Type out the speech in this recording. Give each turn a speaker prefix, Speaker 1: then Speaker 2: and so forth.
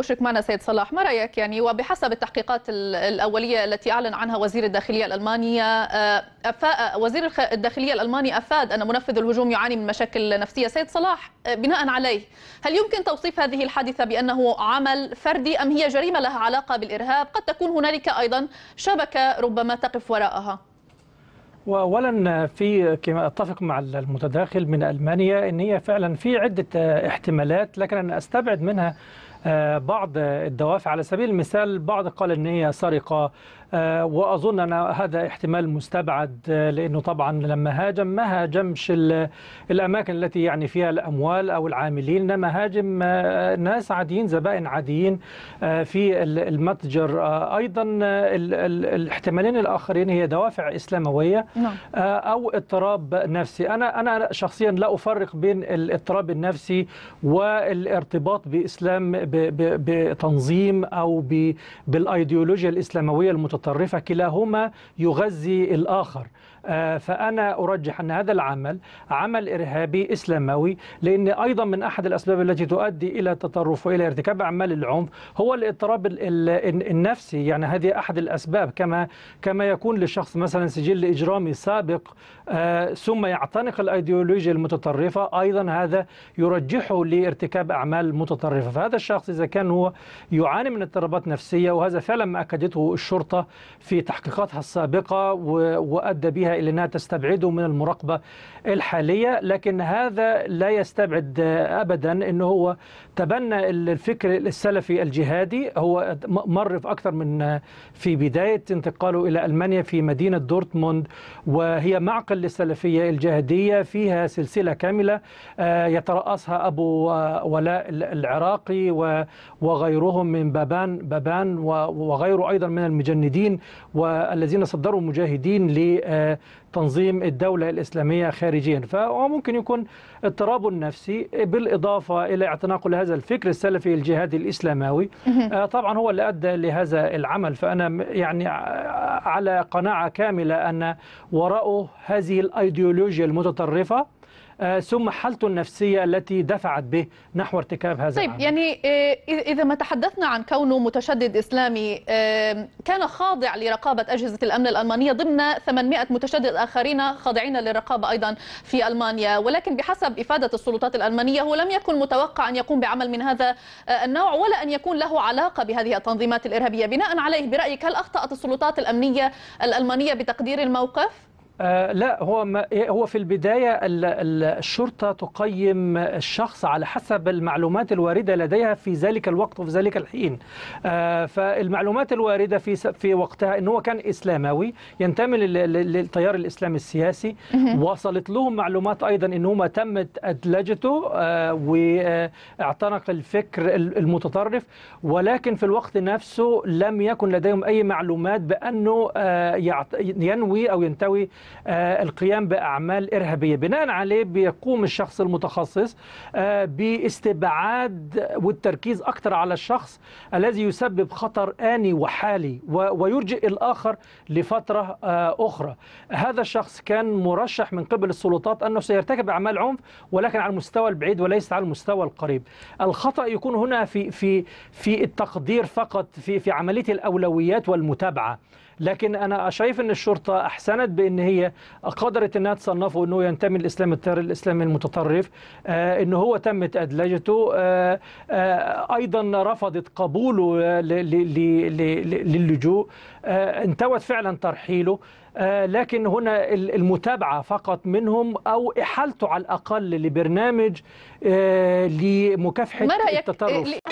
Speaker 1: أشرك معنا سيد صلاح ما رأيك يعني وبحسب التحقيقات الأولية التي أعلن عنها وزير الداخلية الألمانية آه، أفاء وزير الداخلية الألماني أفاد أن منفذ الهجوم يعاني من مشاكل نفسية سيد صلاح آه، بناء عليه هل يمكن توصيف هذه الحادثة بأنه عمل فردي أم هي جريمة لها علاقة بالإرهاب قد تكون هنالك أيضا شبكة ربما تقف وراءها
Speaker 2: واولا في كما اتفق مع المتداخل من المانيا ان هي فعلا في عده احتمالات لكن انا استبعد منها آه، بعض الدوافع على سبيل المثال بعض قال ان هي سرقه آه، واظن ان هذا احتمال مستبعد آه، لانه طبعا لما هاجم ما هاجمش الاماكن التي يعني فيها الاموال او العاملين انما هاجم ناس عاديين زبائن عاديين في المتجر ايضا الاحتمالين الاخرين هي دوافع اسلامويه نعم. او اضطراب نفسي انا انا شخصيا لا افرق بين الاضطراب النفسي والارتباط باسلام بتنظيم أو بالأيديولوجيا الإسلاموية المتطرفة كلاهما يغذي الآخر آه، فأنا أرجح أن هذا العمل عمل إرهابي إسلاموي لأن أيضا من أحد الأسباب التي تؤدي إلى التطرف وإلى ارتكاب أعمال العنف هو الاضطراب النفسي يعني هذه أحد الأسباب كما كما يكون للشخص مثلا سجل إجرامي سابق آه، ثم يعتنق الأيديولوجيا المتطرفة أيضا هذا يرجحه لارتكاب أعمال متطرفة فهذا الشخص الشخص إذا كان هو يعاني من اضطرابات نفسية وهذا فعلا ما أكدته الشرطة في تحقيقاتها السابقة وأدى بها إلى أنها تستبعده من المراقبة الحالية لكن هذا لا يستبعد أبدا أنه هو تبنى الفكر السلفي الجهادي هو مر في أكثر من في بداية انتقاله إلى ألمانيا في مدينة دورتموند وهي معقل للسلفية الجهادية فيها سلسلة كاملة آه، يترأسها أبو آه، ولاء العراقي و وغيرهم من بابان بابان وغيره أيضا من المجندين والذين صدروا مجاهدين لتنظيم الدولة الإسلامية خارجيا فهو ممكن يكون اضطراب نفسي بالإضافة إلى اعتناقه لهذا الفكر السلفي الجهادي الإسلاموي آه، طبعا هو اللي أدى لهذا العمل فأنا يعني على قناعة كاملة أن وراءه هذه الأيديولوجيا المتطرفة آه، ثم حالته النفسية التي دفعت به نحو ارتكاب هذا طيب العمل.
Speaker 1: يعني آه، إذا ما تحدثنا عن كونه متشدد إسلامي آه، كان خاضع لرقابة أجهزة الأمن الألمانية ضمن 800 متشدد آخرين خاضعين للرقابة أيضا في ألمانيا ولكن بحسب إفادة السلطات الألمانية هو لم يكن متوقع أن يقوم بعمل من هذا النوع ولا أن يكون له علاقة بهذه التنظيمات الإرهابية بناء عليه برأيك هل أخطأت السلطات الأمنية الألمانية بتقدير الموقف؟
Speaker 2: آه، لا هو ما إيه، هو في البدايه الشرطه تقيم الشخص على حسب المعلومات الوارده لديها في ذلك الوقت وفي ذلك الحين آه، فالمعلومات الوارده في في وقتها ان هو كان اسلاموي ينتمي للتيار الاسلامي السياسي وصلت لهم معلومات ايضا ان هو تمت ادلجته آه، واعتنق الفكر المتطرف ولكن في الوقت نفسه لم يكن لديهم اي معلومات بانه ينوي او ينتوي آه، القيام باعمال ارهابيه بناء عليه بيقوم الشخص المتخصص آه، باستبعاد والتركيز اكثر على الشخص الذي يسبب خطر اني وحالي ويرجئ الاخر لفتره آه، اخرى هذا الشخص كان مرشح من قبل السلطات انه سيرتكب اعمال عنف ولكن على المستوى البعيد وليس على المستوى القريب الخطا يكون هنا في في في التقدير فقط في في عمليه الاولويات والمتابعه لكن انا شايف ان الشرطه احسنت بان هي قدرت انها تصنفه انه ينتمي للاسلام الاسلامي المتطرف آه، ان هو تمت ادلجته آه، آه، ايضا رفضت قبوله للجوء انتوت فعلا ترحيله لكن هنا المتابعة فقط منهم أو إحالته على الأقل لبرنامج لمكافحة التطرف